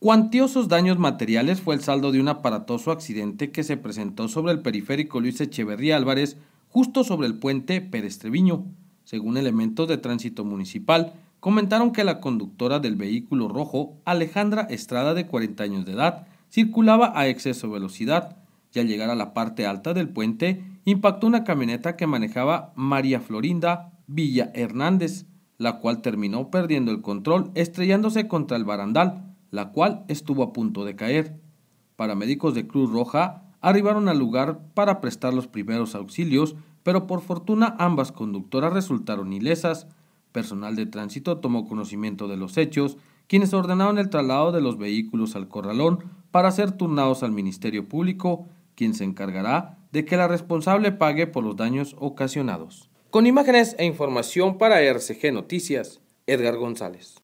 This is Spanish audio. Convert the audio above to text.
Cuantiosos daños materiales fue el saldo de un aparatoso accidente que se presentó sobre el periférico Luis Echeverría Álvarez, justo sobre el puente Perestreviño. Según elementos de tránsito municipal, comentaron que la conductora del vehículo rojo, Alejandra Estrada, de 40 años de edad, circulaba a exceso de velocidad y al llegar a la parte alta del puente impactó una camioneta que manejaba María Florinda Villa Hernández, la cual terminó perdiendo el control estrellándose contra el barandal la cual estuvo a punto de caer. Paramédicos de Cruz Roja arribaron al lugar para prestar los primeros auxilios, pero por fortuna ambas conductoras resultaron ilesas. Personal de tránsito tomó conocimiento de los hechos, quienes ordenaron el traslado de los vehículos al corralón para ser turnados al Ministerio Público, quien se encargará de que la responsable pague por los daños ocasionados. Con imágenes e información para RCG Noticias, Edgar González.